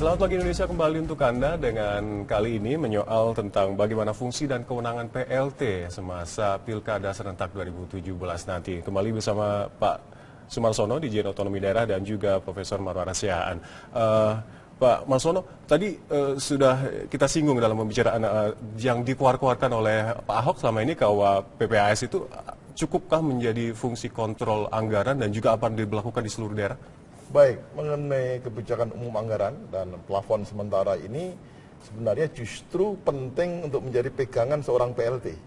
Selamat pagi Indonesia kembali untuk Anda dengan kali ini menyoal tentang bagaimana fungsi dan kewenangan PLT semasa Pilkada serentak 2017 nanti. Kembali bersama Pak Sumarsono di Jen Otonomi Daerah dan juga Profesor Marwara Siaan. Uh, eh, Pak Marsono, tadi uh, sudah kita singgung dalam pembicaraan uh, yang dikuar-kuarkan oleh Pak Ahok selama ini bahwa PPAS itu cukupkah menjadi fungsi kontrol anggaran dan juga apa yang dilakukan di seluruh daerah? Baik, mengenai kebijakan umum anggaran dan plafon sementara ini sebenarnya justru penting untuk menjadi pegangan seorang PLT.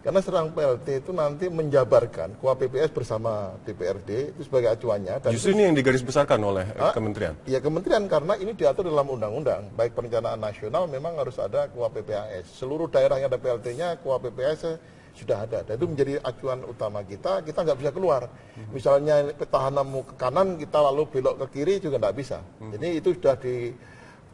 Karena seorang PLT itu nanti menjabarkan KUA PPS bersama DPRD itu sebagai acuannya. Dan justru ini yang digarisbesarkan oleh eh, ah, kementerian? Ya kementerian karena ini diatur dalam undang-undang. Baik perencanaan nasional memang harus ada KUA PPAS. Seluruh daerah yang ada PLT-nya KUA PPS sudah ada. Dan itu menjadi acuan utama kita, kita nggak bisa keluar. Misalnya petahana mau ke kanan, kita lalu belok ke kiri juga nggak bisa. Hmm. Jadi itu sudah di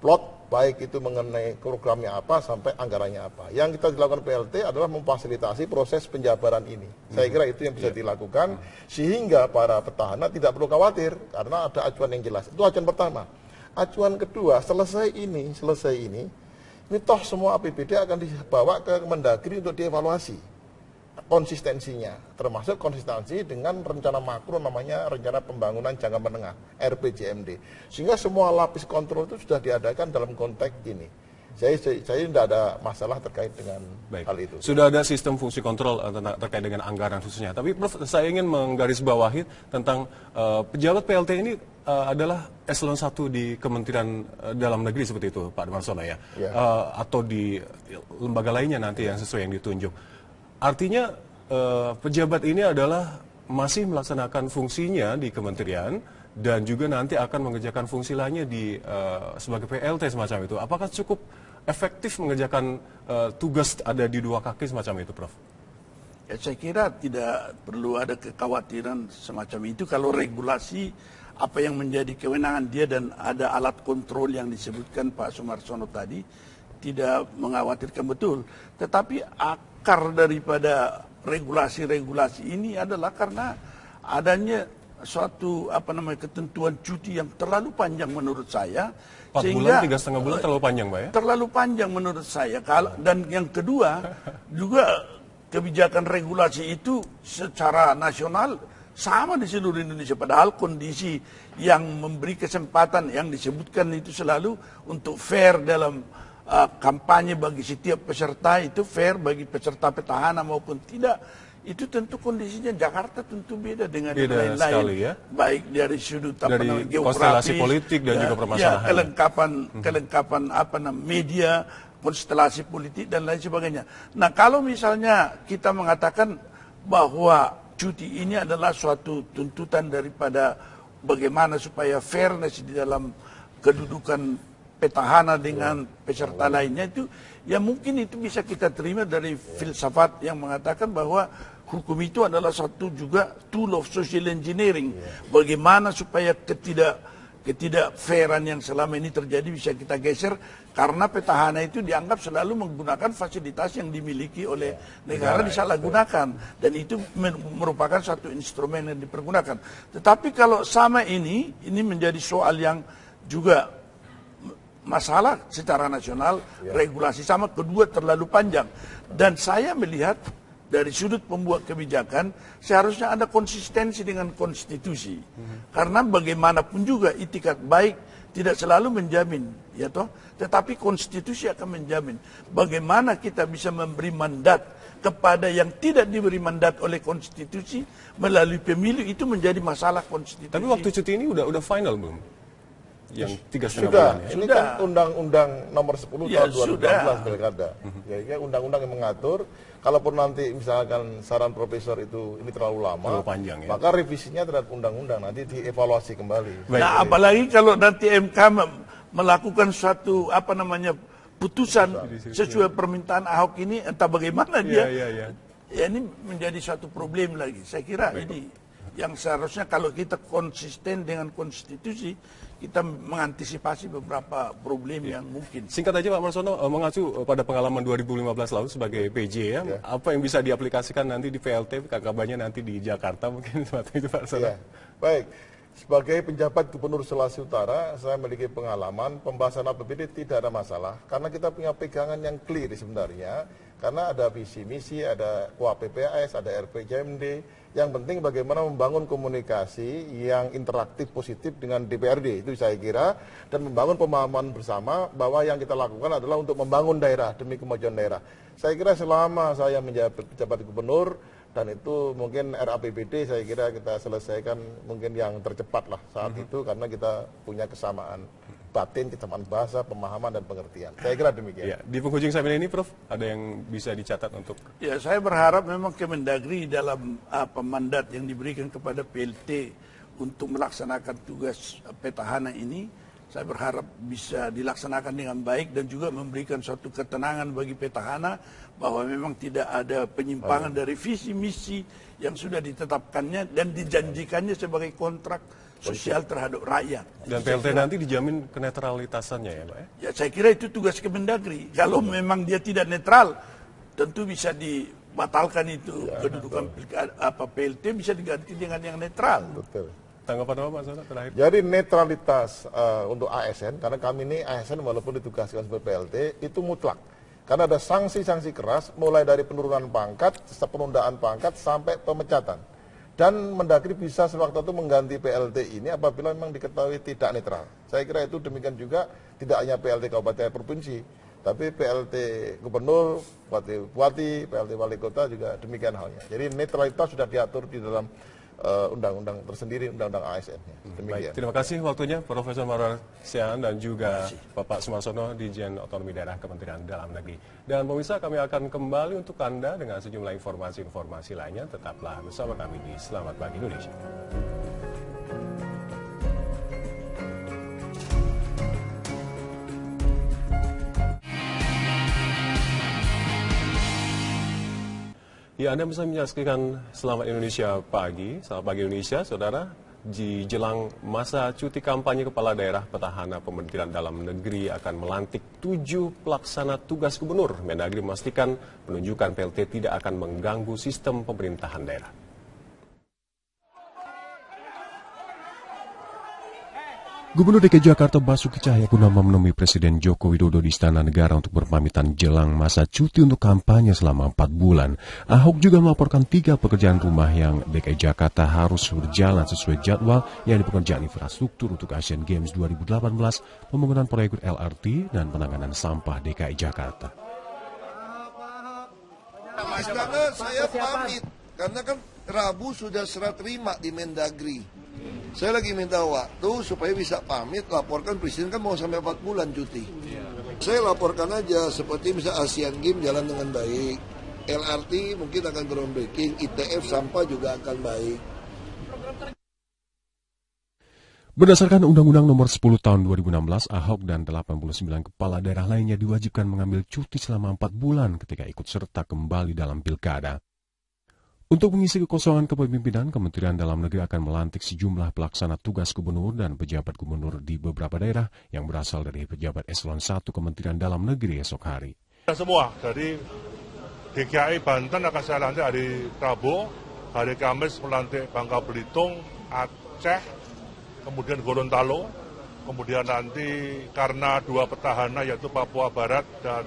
plot baik itu mengenai programnya apa sampai anggarannya apa. Yang kita dilakukan PLT adalah memfasilitasi proses penjabaran ini. Saya hmm. kira itu yang bisa iya. dilakukan hmm. sehingga para petahana tidak perlu khawatir karena ada acuan yang jelas. Itu acuan pertama. Acuan kedua, selesai ini, selesai ini, ini toh semua APBD akan dibawa ke mendagri untuk dievaluasi konsistensinya, termasuk konsistensi dengan rencana makro namanya rencana pembangunan jangka menengah RPJMD. Sehingga semua lapis kontrol itu sudah diadakan dalam konteks ini. Saya saya tidak ada masalah terkait dengan Baik. hal itu. Sudah ada sistem fungsi kontrol eh, terkait dengan anggaran khususnya. Tapi Prof, saya ingin menggarisbawahi tentang uh, pejabat PLT ini uh, adalah eselon 1 di Kementerian uh, Dalam Negeri seperti itu Pak Demarsono ya. ya. Uh, atau di lembaga lainnya nanti yang sesuai yang ditunjuk. Artinya uh, pejabat ini adalah masih melaksanakan fungsinya di kementerian dan juga nanti akan mengerjakan fungsi lainnya di uh, sebagai PLT semacam itu. Apakah cukup efektif mengerjakan uh, tugas ada di dua kaki semacam itu, Prof? Ya, saya kira tidak perlu ada kekhawatiran semacam itu kalau regulasi apa yang menjadi kewenangan dia dan ada alat kontrol yang disebutkan Pak Sumarsono tadi tidak mengkhawatirkan betul. Tetapi akar daripada regulasi-regulasi ini adalah karena adanya suatu apa namanya ketentuan cuti yang terlalu panjang menurut saya 4 sehingga bulan tiga setengah bulan terlalu panjang pak ya terlalu panjang menurut saya kalau dan yang kedua juga kebijakan regulasi itu secara nasional sama di seluruh Indonesia padahal kondisi yang memberi kesempatan yang disebutkan itu selalu untuk fair dalam uh, kampanye bagi setiap peserta itu fair bagi peserta petahana maupun tidak itu tentu kondisinya Jakarta tentu beda dengan beda lain-lain ya? baik dari sudut apa dari namanya geografis politik dan ya, juga ya, permasalahan ya, kelengkapan mhm. kelengkapan apa namanya media konstelasi politik dan lain sebagainya nah kalau misalnya kita mengatakan bahwa cuti ini adalah suatu tuntutan daripada bagaimana supaya fairness di dalam kedudukan petahana dengan peserta lainnya itu ya mungkin itu bisa kita terima dari filsafat yang mengatakan bahwa hukum itu adalah satu juga tool of social engineering bagaimana supaya ketidak ketidakfairan yang selama ini terjadi bisa kita geser karena petahana itu dianggap selalu menggunakan fasilitas yang dimiliki oleh negara disalahgunakan dan itu merupakan satu instrumen yang dipergunakan. Tetapi kalau sama ini ini menjadi soal yang juga masalah secara nasional ya. regulasi sama kedua terlalu panjang dan saya melihat dari sudut pembuat kebijakan seharusnya ada konsistensi dengan konstitusi hmm. karena bagaimanapun juga itikat baik tidak selalu menjamin ya toh tetapi konstitusi akan menjamin bagaimana kita bisa memberi mandat kepada yang tidak diberi mandat oleh konstitusi melalui pemilu itu menjadi masalah konstitusi tapi waktu cuti ini udah udah final belum yang tiga setengah sudah, bulan ya. Ini kan sudah. kan undang-undang nomor 10 ya, tahun 2016 sudah. pilkada. Ya, ya undang-undang yang mengatur kalaupun nanti misalkan saran profesor itu ini terlalu lama, terlalu panjang, ya? maka revisinya terhadap undang-undang nanti dievaluasi kembali. Nah, baik. Nah, apalagi kalau nanti MK melakukan suatu apa namanya putusan sesuai permintaan Ahok ini entah bagaimana iya, dia. Ya, ya, ya. ya ini menjadi suatu problem lagi. Saya kira Baik. ini yang seharusnya kalau kita konsisten dengan konstitusi kita mengantisipasi beberapa problem iya. yang mungkin. Singkat aja Pak Marsono, eh, mengacu eh, pada pengalaman 2015 lalu sebagai PJ ya, ya. apa yang bisa diaplikasikan nanti di PLT kabarnya nanti di Jakarta mungkin waktu itu Pak Marsono. Ya. Baik, sebagai penjabat Gubernur Sulawesi Utara, saya memiliki pengalaman pembahasan APBD tidak ada masalah, karena kita punya pegangan yang clear sebenarnya karena ada visi misi, ada PPS, ada RPJMD. Yang penting bagaimana membangun komunikasi yang interaktif positif dengan DPRD itu saya kira dan membangun pemahaman bersama bahwa yang kita lakukan adalah untuk membangun daerah demi kemajuan daerah. Saya kira selama saya menjabat pejabat gubernur dan itu mungkin RAPBD saya kira kita selesaikan mungkin yang tercepat lah saat mm -hmm. itu karena kita punya kesamaan batin, kecepatan bahasa, pemahaman dan pengertian. Saya kira demikian. Ya, di penghujung seminar ini, Prof, ada yang bisa dicatat untuk? Ya, saya berharap memang Kemendagri dalam apa mandat yang diberikan kepada PLT untuk melaksanakan tugas petahana ini, saya berharap bisa dilaksanakan dengan baik dan juga memberikan suatu ketenangan bagi petahana bahwa memang tidak ada penyimpangan oh. dari visi misi yang sudah ditetapkannya dan dijanjikannya sebagai kontrak sosial terhadap rakyat. Dan PLT kira, nanti dijamin kenetralitasannya ya Pak ya? ya saya kira itu tugas Kemendagri. Kalau iya. memang dia tidak netral, tentu bisa dibatalkan itu ya, kedudukan betul. apa PLT bisa diganti dengan yang netral. Betul. Tanggapan apa Mas terakhir? Jadi netralitas uh, untuk ASN, karena kami ini ASN walaupun ditugaskan sebagai PLT, itu mutlak. Karena ada sanksi-sanksi keras, mulai dari penurunan pangkat, penundaan pangkat, sampai pemecatan dan Mendagri bisa sewaktu itu mengganti PLT ini apabila memang diketahui tidak netral. Saya kira itu demikian juga tidak hanya PLT kabupaten provinsi, tapi PLT gubernur, bupati, bupati, PLT wali kota juga demikian halnya. Jadi netralitas sudah diatur di dalam Eh, undang-undang uh, tersendiri, undang-undang ASN-nya. Hmm. terima kasih waktunya Profesor Marwar Sian dan juga Bapak Sumarsono di Jen Otonomi Daerah Kementerian Dalam Negeri. Dan pemirsa kami akan kembali untuk Anda dengan sejumlah informasi-informasi lainnya. Tetaplah bersama kami di Selamat Pagi Indonesia. Ya, Anda bisa menyaksikan Selamat Indonesia Pagi, Selamat Pagi Indonesia, Saudara, di jelang masa cuti kampanye Kepala Daerah Petahana Pemerintahan Dalam Negeri akan melantik tujuh pelaksana tugas gubernur. Mendagri memastikan penunjukan PLT tidak akan mengganggu sistem pemerintahan daerah. Gubernur DKI Jakarta Basuki Cahaya Cahayapurnama menemui Presiden Joko Widodo di Istana Negara untuk berpamitan jelang masa cuti untuk kampanye selama 4 bulan. Ahok juga melaporkan tiga pekerjaan rumah yang DKI Jakarta harus berjalan sesuai jadwal yang dipekerjakan pekerjaan infrastruktur untuk Asian Games 2018, pembangunan proyek LRT, dan penanganan sampah DKI Jakarta. Mas saya pamit, karena kan Rabu sudah serat terima di Mendagri saya lagi minta waktu supaya bisa pamit laporkan presiden kan mau sampai 4 bulan cuti. Iya. Saya laporkan aja seperti bisa ASEAN Games jalan dengan baik, LRT mungkin akan groundbreaking, ITF sampah juga akan baik. Berdasarkan Undang-Undang Nomor 10 Tahun 2016, Ahok dan 89 kepala daerah lainnya diwajibkan mengambil cuti selama 4 bulan ketika ikut serta kembali dalam pilkada. Untuk mengisi kekosongan kepemimpinan, Kementerian Dalam Negeri akan melantik sejumlah pelaksana tugas gubernur dan pejabat gubernur di beberapa daerah yang berasal dari pejabat eselon 1 Kementerian Dalam Negeri esok hari. Semua dari DKI Banten akan saya lantik hari Rabu, hari Kamis melantik Bangka Belitung, Aceh, kemudian Gorontalo, kemudian nanti karena dua petahana yaitu Papua Barat dan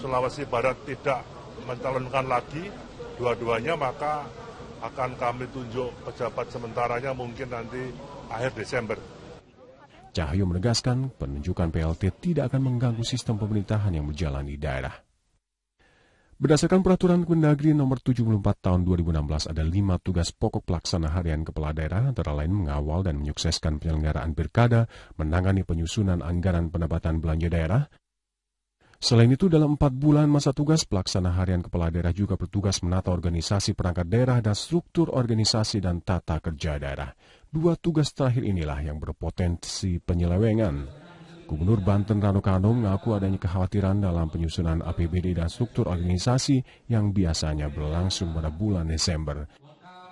Sulawesi Barat tidak mencalonkan lagi, dua-duanya maka akan kami tunjuk pejabat sementaranya mungkin nanti akhir Desember. Cahyo menegaskan penunjukan PLT tidak akan mengganggu sistem pemerintahan yang berjalan di daerah. Berdasarkan peraturan Kemendagri nomor 74 tahun 2016 ada lima tugas pokok pelaksana harian kepala daerah antara lain mengawal dan menyukseskan penyelenggaraan pilkada, menangani penyusunan anggaran pendapatan belanja daerah, Selain itu, dalam empat bulan masa tugas, pelaksana harian kepala daerah juga bertugas menata organisasi perangkat daerah dan struktur organisasi dan tata kerja daerah. Dua tugas terakhir inilah yang berpotensi penyelewengan. Gubernur Banten Rano Karno mengaku adanya kekhawatiran dalam penyusunan APBD dan struktur organisasi yang biasanya berlangsung pada bulan Desember.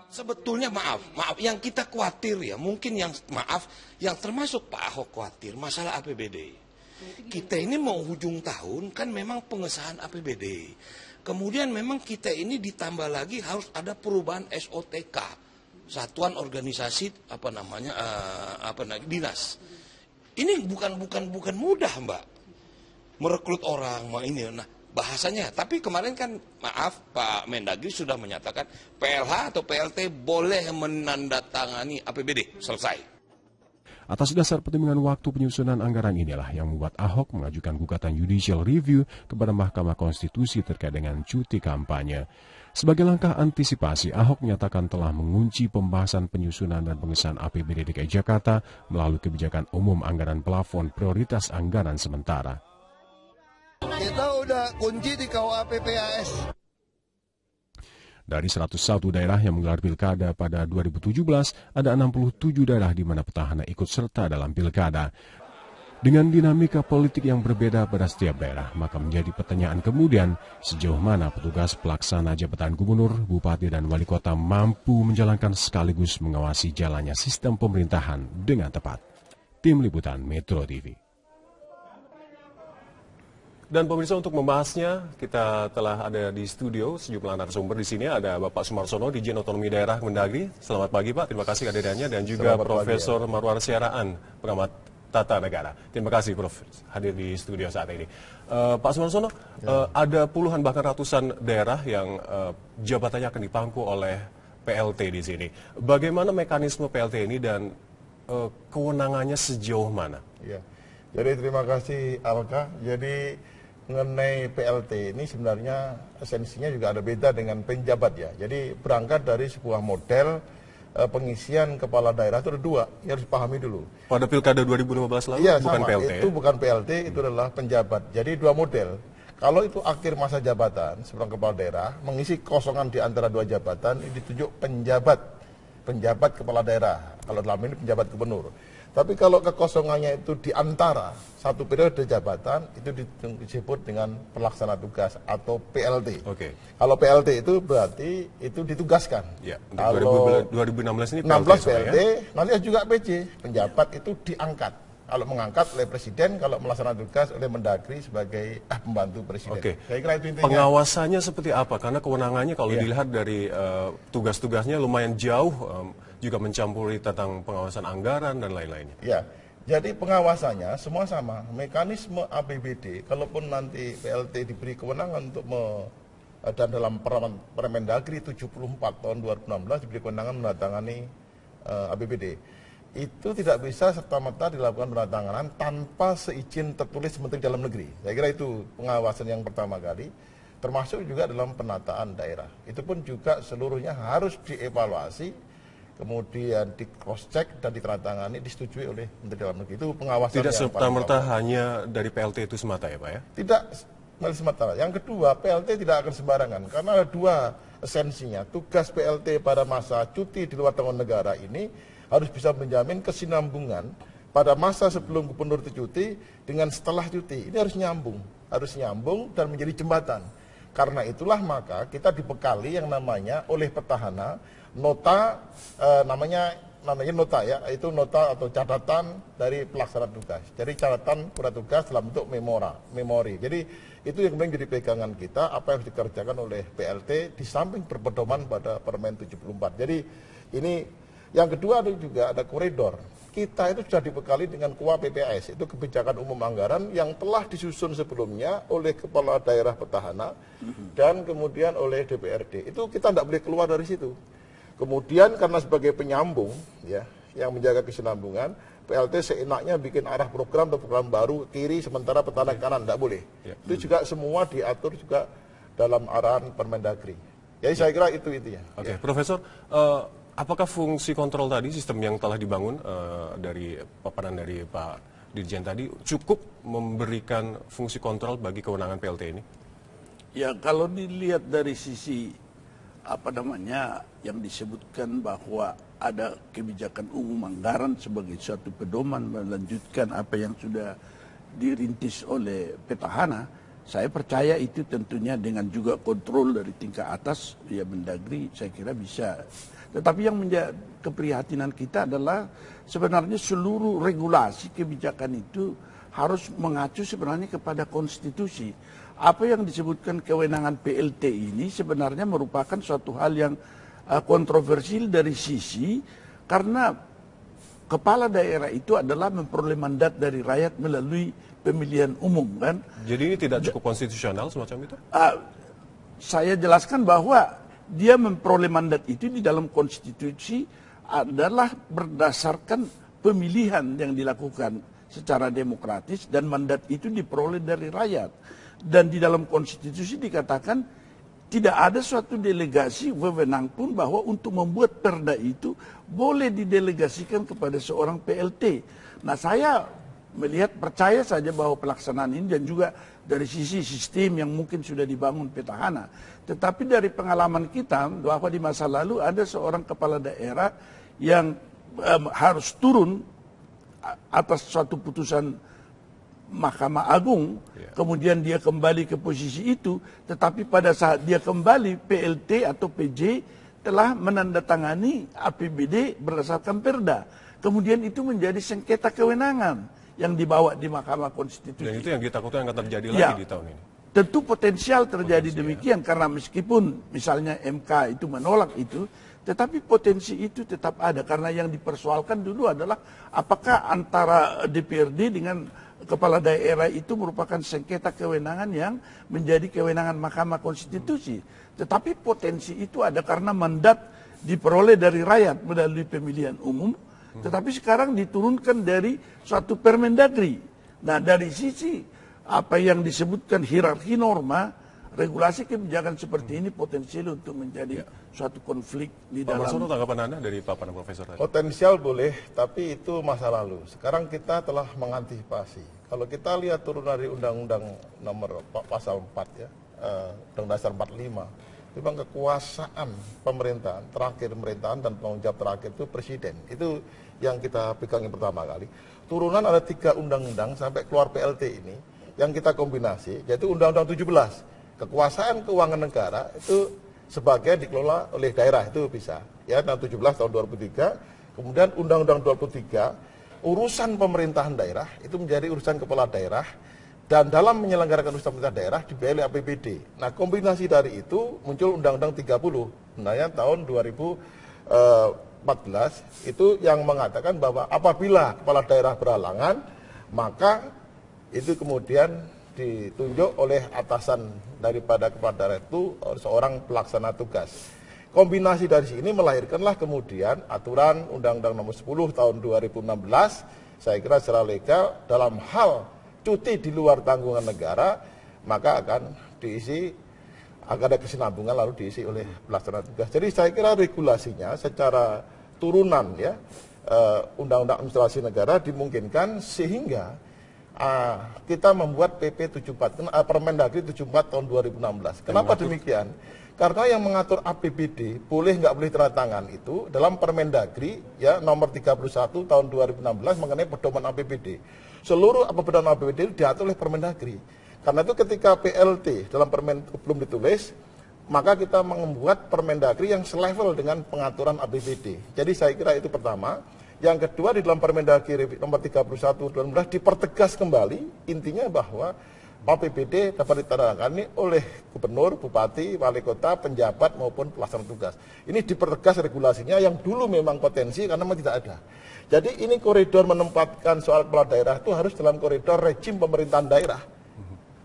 Sebetulnya maaf, maaf yang kita khawatir ya, mungkin yang maaf yang termasuk Pak Ahok khawatir masalah APBD. Kita ini mau ujung tahun kan memang pengesahan APBD. Kemudian memang kita ini ditambah lagi harus ada perubahan SOTK, satuan organisasi apa namanya uh, apa namanya dinas. Ini bukan bukan bukan mudah mbak merekrut orang mah ini. Nah bahasanya. Tapi kemarin kan maaf Pak Mendagri sudah menyatakan PLH atau PLT boleh menandatangani APBD selesai. Atas dasar pertimbangan waktu penyusunan anggaran inilah yang membuat Ahok mengajukan gugatan judicial review kepada Mahkamah Konstitusi terkait dengan cuti kampanye. Sebagai langkah antisipasi, Ahok menyatakan telah mengunci pembahasan penyusunan dan pengesahan APBD DKI Jakarta melalui kebijakan umum anggaran plafon prioritas anggaran sementara. Kita udah kunci di KUAPPAS. Dari 101 daerah yang menggelar pilkada pada 2017, ada 67 daerah di mana petahana ikut serta dalam pilkada. Dengan dinamika politik yang berbeda pada setiap daerah, maka menjadi pertanyaan kemudian sejauh mana petugas pelaksana jabatan gubernur, bupati, dan wali kota mampu menjalankan sekaligus mengawasi jalannya sistem pemerintahan dengan tepat. Tim Liputan Metro TV dan pemirsa untuk membahasnya, kita telah ada di studio sejumlah narasumber di sini. Ada Bapak Sumarsono, Dijen Otonomi Daerah Mendagri. Selamat pagi Pak, terima kasih kehadirannya. Dan juga Selamat Profesor pagi, ya. Marwar Siaraan, pengamat tata negara. Terima kasih Prof hadir di studio saat ini. Uh, Pak Sumarsono, ya. uh, ada puluhan bahkan ratusan daerah yang uh, jabatannya akan dipangku oleh PLT di sini. Bagaimana mekanisme PLT ini dan uh, kewenangannya sejauh mana? Ya. Jadi terima kasih Alka. Jadi mengenai PLT ini sebenarnya esensinya juga ada beda dengan penjabat ya. Jadi berangkat dari sebuah model eh, pengisian kepala daerah itu ada dua, ya harus pahami dulu. Pada pilkada 2015 lalu iya, ya, bukan sama. PLT. Itu bukan PLT, itu adalah penjabat. Jadi dua model. Kalau itu akhir masa jabatan seorang kepala daerah mengisi kosongan di antara dua jabatan, ditunjuk penjabat, penjabat kepala daerah. Kalau dalam ini penjabat gubernur. Tapi kalau kekosongannya itu di antara satu periode jabatan itu disebut dengan pelaksana tugas atau PLT. Oke. Okay. Kalau PLT itu berarti itu ditugaskan. Ya, kalau 2016 ini PLT, 16 PLT, ya? nanti juga PJ, penjabat itu diangkat. Kalau mengangkat oleh presiden, kalau melaksanakan tugas oleh Mendagri sebagai eh, pembantu presiden. Oke. Okay. kira Pengawasannya seperti apa? Karena kewenangannya kalau yeah. dilihat dari uh, tugas-tugasnya lumayan jauh. Um, juga mencampuri tentang pengawasan anggaran dan lain-lainnya. Ya, jadi pengawasannya semua sama. Mekanisme APBD, kalaupun nanti PLT diberi kewenangan untuk me, eh, dan dalam Permendagri 74 tahun 2016 diberi kewenangan mendatangani uh, eh, APBD. Itu tidak bisa serta-merta dilakukan penatanganan tanpa seizin tertulis Menteri Dalam Negeri. Saya kira itu pengawasan yang pertama kali termasuk juga dalam penataan daerah. Itu pun juga seluruhnya harus dievaluasi kemudian di cross check dan diteratangani disetujui oleh Menteri Dalam Negeri itu pengawasan tidak serta merta hanya dari PLT itu semata ya pak ya tidak melalui semata yang kedua PLT tidak akan sembarangan karena ada dua esensinya tugas PLT pada masa cuti di luar tanggung negara ini harus bisa menjamin kesinambungan pada masa sebelum gubernur itu cuti dengan setelah cuti ini harus nyambung harus nyambung dan menjadi jembatan karena itulah maka kita dibekali yang namanya oleh petahana nota eh, namanya namanya nota ya, itu nota atau catatan dari pelaksana tugas. Jadi catatan pura tugas dalam bentuk memora, memori. Jadi itu yang kemudian jadi pegangan kita apa yang dikerjakan oleh PLT di samping berpedoman pada Permen 74. Jadi ini yang kedua ada juga ada koridor kita itu sudah dibekali dengan kuah PPS, itu kebijakan umum anggaran yang telah disusun sebelumnya oleh kepala daerah petahana dan kemudian oleh DPRD. Itu kita tidak boleh keluar dari situ. Kemudian karena sebagai penyambung ya yang menjaga kesinambungan, PLT seenaknya bikin arah program atau program baru kiri sementara petahana iya. kanan tidak boleh. Iya. Itu juga semua diatur juga dalam arahan Permendagri. Jadi iya. saya kira itu intinya. Oke, okay. ya. Profesor uh, Apakah fungsi kontrol tadi, sistem yang telah dibangun uh, dari paparan dari Pak Dirjen tadi, cukup memberikan fungsi kontrol bagi kewenangan PLT ini? Ya, kalau dilihat dari sisi apa namanya yang disebutkan bahwa ada kebijakan umum anggaran sebagai suatu pedoman melanjutkan apa yang sudah dirintis oleh petahana, saya percaya itu tentunya dengan juga kontrol dari tingkat atas ya Mendagri saya kira bisa tetapi yang menjadi keprihatinan kita adalah sebenarnya seluruh regulasi kebijakan itu harus mengacu sebenarnya kepada konstitusi. Apa yang disebutkan kewenangan PLT ini sebenarnya merupakan suatu hal yang eh, kontroversial dari sisi karena kepala daerah itu adalah memperoleh mandat dari rakyat melalui pemilihan umum kan. Jadi ini tidak cukup konstitusional semacam itu? Uh, saya jelaskan bahwa dia memperoleh mandat itu di dalam konstitusi adalah berdasarkan pemilihan yang dilakukan secara demokratis dan mandat itu diperoleh dari rakyat. Dan di dalam konstitusi dikatakan tidak ada suatu delegasi wewenang pun bahwa untuk membuat perda itu boleh didelegasikan kepada seorang PLT. Nah saya melihat percaya saja bahwa pelaksanaan ini dan juga dari sisi sistem yang mungkin sudah dibangun petahana. Tetapi dari pengalaman kita bahwa di masa lalu ada seorang kepala daerah yang um, harus turun atas suatu putusan Mahkamah Agung, yeah. kemudian dia kembali ke posisi itu, tetapi pada saat dia kembali PLT atau PJ telah menandatangani APBD berdasarkan Perda. Kemudian itu menjadi sengketa kewenangan yang dibawa di Mahkamah Konstitusi. Dan itu yang kita takutkan akan terjadi ya, lagi di tahun ini. Tentu potensial terjadi potensial. demikian karena meskipun misalnya MK itu menolak itu, tetapi potensi itu tetap ada karena yang dipersoalkan dulu adalah apakah antara DPRD dengan kepala daerah itu merupakan sengketa kewenangan yang menjadi kewenangan Mahkamah Konstitusi. Tetapi potensi itu ada karena mandat diperoleh dari rakyat melalui pemilihan umum tetapi sekarang diturunkan dari suatu permendagri. Nah dari sisi apa yang disebutkan hierarki norma, regulasi kebijakan seperti ini potensial untuk menjadi ya. suatu konflik di Pak dalam. Pak tanggapan Anda dari Pana Profesor tadi? Potensial boleh, tapi itu masa lalu. Sekarang kita telah mengantisipasi. Kalau kita lihat turun dari Undang-Undang nomor pasal 4 ya, Undang-Undang eh, Dasar 45, memang kekuasaan pemerintahan terakhir pemerintahan dan tanggung jawab terakhir itu presiden itu yang kita pegang yang pertama kali turunan ada tiga undang-undang sampai keluar PLT ini yang kita kombinasi yaitu undang-undang 17 kekuasaan keuangan negara itu sebagai dikelola oleh daerah itu bisa ya tahun 17 tahun 2003 kemudian undang-undang 23 urusan pemerintahan daerah itu menjadi urusan kepala daerah dan dalam menyelenggarakan usaha pemerintah daerah di APBD. Nah, kombinasi dari itu muncul Undang-Undang 30 sebenarnya tahun 2014 eh, itu yang mengatakan bahwa apabila kepala daerah berhalangan, maka itu kemudian ditunjuk oleh atasan daripada kepala daerah itu eh, seorang pelaksana tugas. Kombinasi dari sini melahirkanlah kemudian aturan Undang-Undang Nomor 10 tahun 2016 saya kira secara legal dalam hal cuti di luar tanggungan negara, maka akan diisi akan ada kesinambungan lalu diisi oleh pelaksana tugas. Jadi saya kira regulasinya secara turunan ya eh, Undang-Undang uh, Administrasi Negara dimungkinkan sehingga uh, kita membuat PP 74 uh, Permendagri 74 tahun 2016. Kenapa demikian? Karena yang mengatur APBD boleh nggak boleh tanda tangan itu dalam Permendagri ya nomor 31 tahun 2016 mengenai pedoman APBD. Seluruh pedoman APBD itu diatur oleh Permendagri. Karena itu ketika PLT dalam Permen belum ditulis, maka kita membuat Permendagri yang selevel dengan pengaturan APBD. Jadi saya kira itu pertama. Yang kedua di dalam Permendagri nomor 31 2016 dipertegas kembali intinya bahwa OPBD dapat ditandatangani oleh gubernur, bupati, wali kota, penjabat maupun pelaksana tugas. Ini dipertegas regulasinya yang dulu memang potensi karena memang tidak ada. Jadi ini koridor menempatkan soal kepala daerah itu harus dalam koridor rejim pemerintahan daerah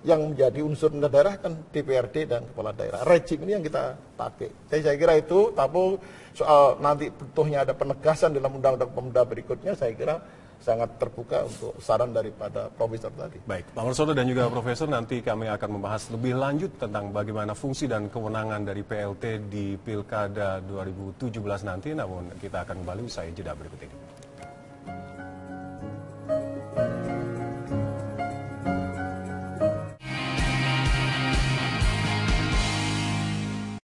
yang menjadi unsur pemerintah daerah kan DPRD dan kepala daerah. Rejim ini yang kita pakai. Jadi saya kira itu tapi soal nanti butuhnya ada penegasan dalam undang-undang pemuda berikutnya saya kira sangat terbuka untuk saran daripada profesor tadi. Baik, Pak Marsoto dan juga Profesor nanti kami akan membahas lebih lanjut tentang bagaimana fungsi dan kewenangan dari PLT di Pilkada 2017 nanti. Namun kita akan kembali usai jeda berikut ini.